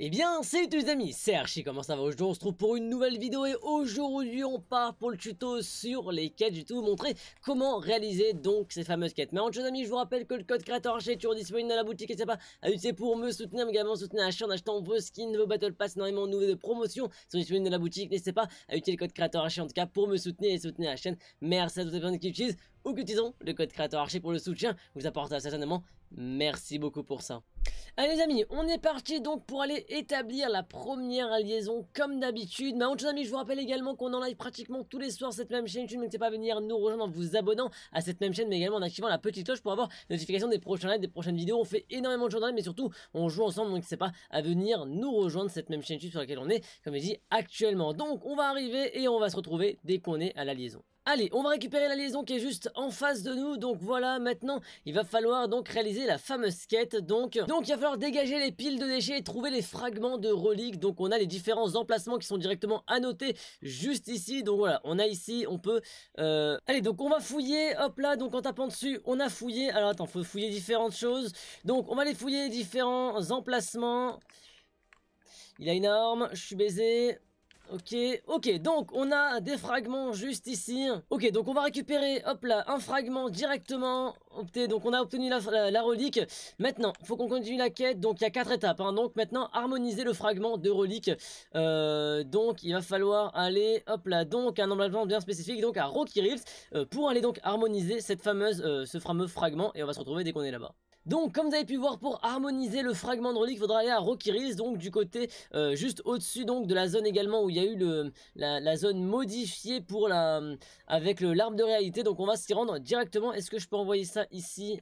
Eh bien, salut tous les amis, c'est Archie, comment ça va Aujourd'hui, on se retrouve pour une nouvelle vidéo et aujourd'hui, on part pour le tuto sur les quêtes. du tout vous montrer comment réaliser donc ces fameuses quêtes. Mais avant les amis, je vous rappelle que le code créateur Archie est toujours disponible dans la boutique et c'est pas à utiliser pour me soutenir, mais également soutenir chaîne en achetant vos skins, vos battle pass, énormément de nouvelles de promotion sont disponibles dans la boutique. N'hésitez pas à utiliser le code créateur Archie en tout cas pour me soutenir et soutenir la chaîne. Merci à toutes les personnes qui utilisent ou que disons le code créateur archi pour le soutien, vous apportera certainement. Merci beaucoup pour ça. Allez les amis, on est parti donc pour aller établir la première liaison comme d'habitude. Mais autre les amis, je vous rappelle également qu'on en live pratiquement tous les soirs cette même chaîne YouTube. N'hésitez pas à venir nous rejoindre en vous abonnant à cette même chaîne, mais également en activant la petite cloche pour avoir notification des prochains lives, des prochaines vidéos. On fait énormément de choses mais surtout on joue ensemble, donc c'est pas à venir nous rejoindre cette même chaîne YouTube sur laquelle on est, comme je dis actuellement. Donc on va arriver et on va se retrouver dès qu'on est à la liaison. Allez, on va récupérer la liaison qui est juste en face de nous. Donc voilà, maintenant, il va falloir donc réaliser la fameuse quête. Donc, donc il va falloir dégager les piles de déchets et trouver les fragments de reliques. Donc on a les différents emplacements qui sont directement annotés juste ici. Donc voilà, on a ici, on peut... Euh... Allez, donc on va fouiller. Hop là, donc en tapant dessus, on a fouillé. Alors attends, faut fouiller différentes choses. Donc on va aller fouiller les différents emplacements. Il a une arme, je suis baisé. Ok, ok, donc on a des fragments juste ici. Ok, donc on va récupérer, hop là, un fragment directement. Opté, donc on a obtenu la, la, relique. Maintenant, faut qu'on continue la quête. Donc il y a quatre étapes. Hein. Donc maintenant, harmoniser le fragment de relique. Euh, donc il va falloir aller, hop là, donc un emplacement bien spécifique, donc à Rocky Reels, euh, pour aller donc harmoniser cette fameuse, euh, ce fameux fragment. Et on va se retrouver dès qu'on est là-bas. Donc comme vous avez pu voir pour harmoniser le fragment de relique, il faudra aller à Rocky donc du côté euh, juste au-dessus donc de la zone également où il y a eu la, zone modifiée pour la, avec l'arbre de réalité. Donc on va s'y rendre directement. Est-ce que je peux envoyer ça ici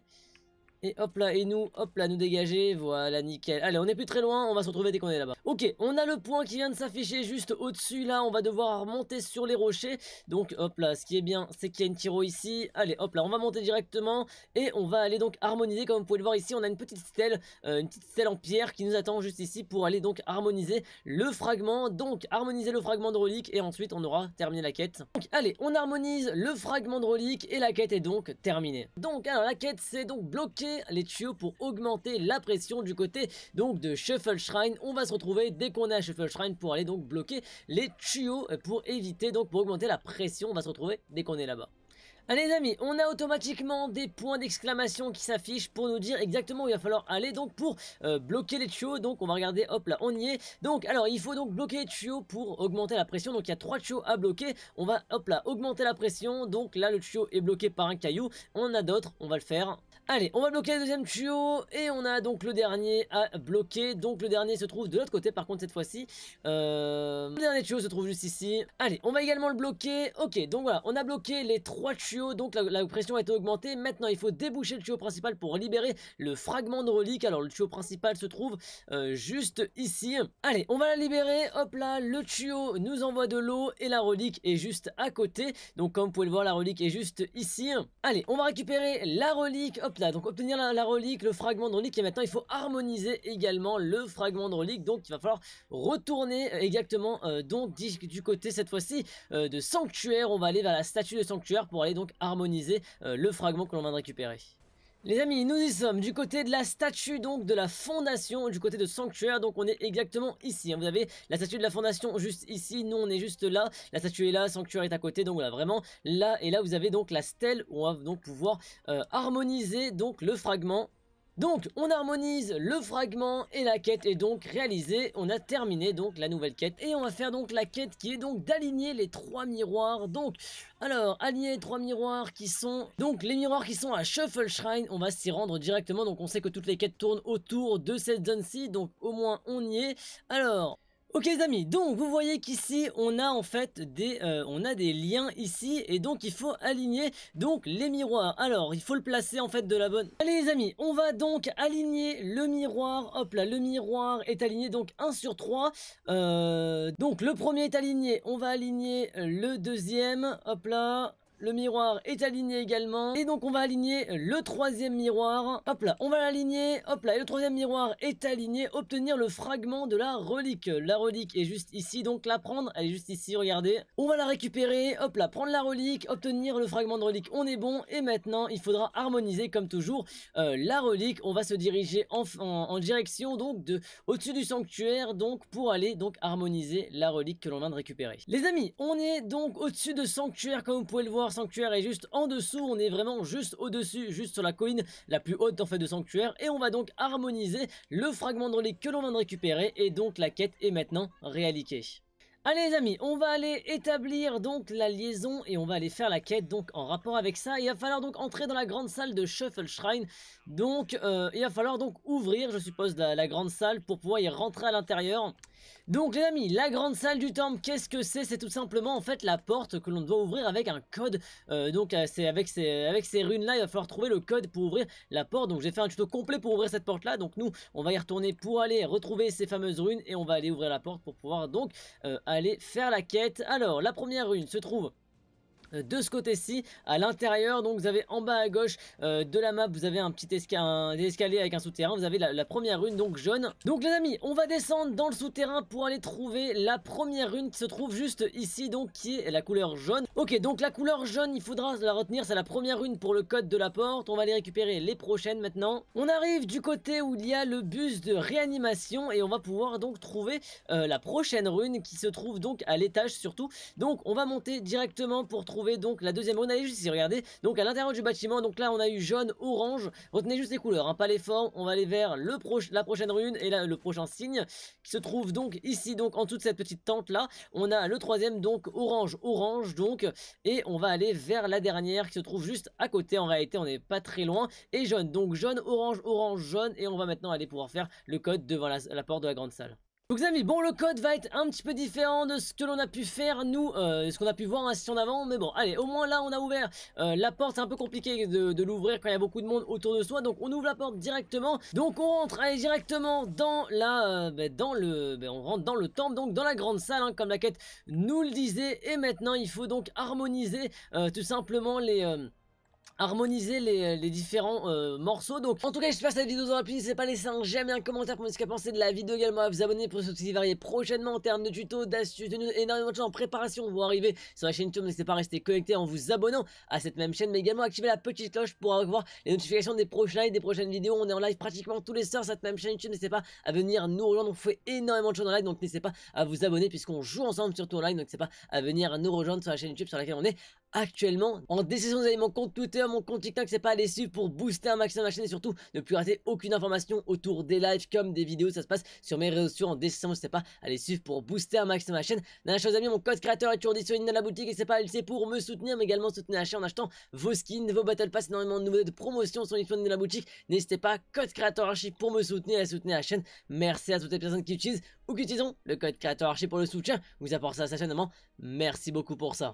et hop là, et nous, hop là, nous dégager, voilà, nickel. Allez, on est plus très loin, on va se retrouver dès qu'on est là-bas. Ok, on a le point qui vient de s'afficher juste au-dessus, là, on va devoir remonter sur les rochers. Donc, hop là, ce qui est bien, c'est qu'il y a une tiro ici. Allez, hop là, on va monter directement, et on va aller donc harmoniser. Comme vous pouvez le voir ici, on a une petite stèle, euh, une petite stèle en pierre qui nous attend juste ici pour aller donc harmoniser le fragment. Donc, harmoniser le fragment de relique, et ensuite, on aura terminé la quête. Donc, allez, on harmonise le fragment de relique, et la quête est donc terminée. Donc, alors, la quête, c'est donc bloqué les tuyaux pour augmenter la pression du côté donc de Shuffle Shrine. On va se retrouver dès qu'on est à Shuffle Shrine pour aller donc bloquer les tuyaux euh, pour éviter donc pour augmenter la pression. On va se retrouver dès qu'on est là-bas. Allez ah, les amis, on a automatiquement des points d'exclamation qui s'affichent pour nous dire exactement où il va falloir aller donc pour euh, bloquer les tuyaux. Donc on va regarder, hop là, on y est. Donc alors il faut donc bloquer les tuyaux pour augmenter la pression. Donc il y a trois tuyaux à bloquer. On va hop là augmenter la pression. Donc là le tuyau est bloqué par un caillou. On a d'autres, on va le faire. Allez, on va bloquer le deuxième tuyau et on a donc le dernier à bloquer. Donc le dernier se trouve de l'autre côté par contre cette fois-ci. Euh, le dernier tuyau se trouve juste ici. Allez, on va également le bloquer. Ok, donc voilà, on a bloqué les trois tuyaux. Donc la, pression a été augmentée. Maintenant, il faut déboucher le tuyau principal pour libérer le fragment de relique. Alors le tuyau principal se trouve euh, juste ici. Allez, on va la libérer. Hop là, le tuyau nous envoie de l'eau et la relique est juste à côté. Donc comme vous pouvez le voir, la relique est juste ici. Allez, on va récupérer la relique. Hop donc obtenir la, relique, le fragment de relique, et maintenant il faut harmoniser également le fragment de relique, donc il va falloir retourner euh, exactement euh, du côté cette fois-ci euh, de Sanctuaire, on va aller vers la statue de Sanctuaire pour aller donc harmoniser le fragment que l'on vient de récupérer. Les amis, nous y sommes du côté de la statue donc de la fondation, du côté de Sanctuaire, donc on est exactement ici. Hein. Vous avez la statue de la fondation juste ici, nous on est juste là, la statue est là, Sanctuaire est à côté, donc voilà vraiment là et là vous avez donc la stèle où on va donc pouvoir euh, harmoniser donc le fragment donc on harmonise le fragment et la quête est donc réalisée, on a terminé donc la nouvelle quête et on va faire donc la quête qui est donc d'aligner les trois miroirs. Donc alors aligner les trois miroirs qui sont donc les miroirs qui sont à Shuffle Shrine, on va s'y rendre directement donc on sait que toutes les quêtes tournent autour de cette zone-ci donc au moins on y est. Alors Ok les amis, donc vous voyez qu'ici on a en fait des euh, on a des liens ici et donc il faut aligner donc les miroirs. Alors il faut le placer en fait de la bonne. Allez les amis, on va donc aligner le miroir. Hop là, le miroir est aligné donc 1 sur 3. Euh, donc le premier est aligné, on va aligner le deuxième. Hop là, le miroir est aligné également. Et donc on va aligner le troisième miroir. Hop là, on va l'aligner. Hop là, et le troisième miroir est aligné. Obtenir le fragment de la relique. La relique est juste ici, donc la prendre. Elle est juste ici, regardez. On va la récupérer. Hop là, prendre la relique, obtenir le fragment de relique. On est bon. Et maintenant, il faudra harmoniser comme toujours euh, la relique. On va se diriger en, en direction donc de au-dessus du sanctuaire donc pour aller donc harmoniser la relique que l'on vient de récupérer. Les amis, on est donc au-dessus de sanctuaire comme vous pouvez le voir Sanctuaire est juste en dessous, on est vraiment juste au-dessus, juste sur la colline la plus haute en fait de Sanctuaire, et on va donc harmoniser le fragment de relique que l'on vient de récupérer, et donc la quête est maintenant réaliquée Allez les amis, on va aller établir donc la liaison et on va aller faire la quête donc en rapport avec ça. Il va falloir donc entrer dans la grande salle de Shuffle Shrine. Donc euh, il va falloir donc ouvrir je suppose la, grande salle pour pouvoir y rentrer à l'intérieur. Donc les amis, la grande salle du temple, qu'est-ce que c'est C'est tout simplement en fait la porte que l'on doit ouvrir avec un code. Euh, donc euh, c'est avec ces, avec ces runes là, il va falloir trouver le code pour ouvrir la porte. Donc j'ai fait un tuto complet pour ouvrir cette porte là. Donc nous, on va y retourner pour aller retrouver ces fameuses runes et on va aller ouvrir la porte pour pouvoir donc aller aller faire la quête. Alors, la première rune se trouve euh, de ce côté-ci à l'intérieur donc vous avez en bas à gauche euh, de la map vous avez un petit escalier avec un souterrain vous avez la, première rune donc jaune donc les amis on va descendre dans le souterrain pour aller trouver la première rune qui se trouve juste ici donc qui est la couleur jaune ok donc la couleur jaune il faudra la retenir c'est la première rune pour le code de la porte on va aller récupérer les prochaines maintenant on arrive du côté où il y a le bus de réanimation et on va pouvoir donc trouver euh, la prochaine rune qui se trouve donc à l'étage surtout donc on va monter directement pour trouver donc la deuxième rune. Allez juste ici, regardez. Donc à l'intérieur du bâtiment, donc là on a eu jaune, orange. Retenez juste les couleurs, hein, pas les formes. On va aller vers le proche la prochaine rune et là le prochain signe qui se trouve donc ici, donc en toute cette petite tente là. On a le troisième donc orange, orange donc. Et on va aller vers la dernière qui se trouve juste à côté. En réalité, on n'est pas très loin. Et jaune, donc jaune, orange, orange, jaune. Et on va maintenant aller pouvoir faire le code devant la porte de la grande salle. Donc amis, bon le code va être un petit peu différent de ce que l'on a pu faire nous, euh, ce qu'on a pu voir en hein, session d'avant, mais bon allez, au moins là on a ouvert euh, la porte, c'est un peu compliqué de, l'ouvrir quand il y a beaucoup de monde autour de soi, donc on ouvre la porte directement, donc on rentre, directement dans la, euh, ben, dans le, bah, on rentre dans le temple, donc dans la grande salle, hein, comme la quête nous le disait, et maintenant il faut donc harmoniser tout simplement les harmoniser les, différents euh, morceaux. Donc, en tout cas, j'espère que cette vidéo vous aura plu. N'hésitez pas à laisser un j'aime et un commentaire pour me dire ce que pensez de la vidéo également. À vous abonner pour qui varier prochainement en termes de tutos, d'astuces, de énormément de choses en préparation Vous arriver sur la chaîne YouTube. N'hésitez pas à rester connecté en vous abonnant à cette même chaîne, mais également activer la petite cloche pour avoir les notifications des prochains lives, des prochaines vidéos. On est en live pratiquement tous les soirs sur cette même chaîne YouTube. N'hésitez pas à venir nous rejoindre. On fait énormément de choses en live, donc n'hésitez pas à vous abonner puisqu'on joue ensemble surtout en live. Donc n'hésitez pas à venir nous rejoindre sur la chaîne YouTube sur laquelle on est actuellement. En décision, vous avez mon compte Twitter, mon compte TikTok, c'est pas à les suivre pour booster un maximum ma chaîne et surtout ne plus rater aucune information autour des lives comme des vidéos. Ça se passe sur mes réseaux sociaux en décision, c'est pas à suivre pour booster un maximum ma chaîne. Dernière chose, amis, mon code créateur est toujours disponible dans la boutique et c'est pas c'est pour me soutenir, mais également soutenir la chaîne en achetant vos skins, vos battle pass, énormément de nouveautés de promotion sont disponibles dans la boutique. N'hésitez pas, code créateur archi pour me soutenir et soutenir la chaîne. Merci à toutes les personnes qui utilisent ou qui utilisent le code créateur archi pour le soutien. Vous apportez ça à sa chaîne, Merci beaucoup pour ça.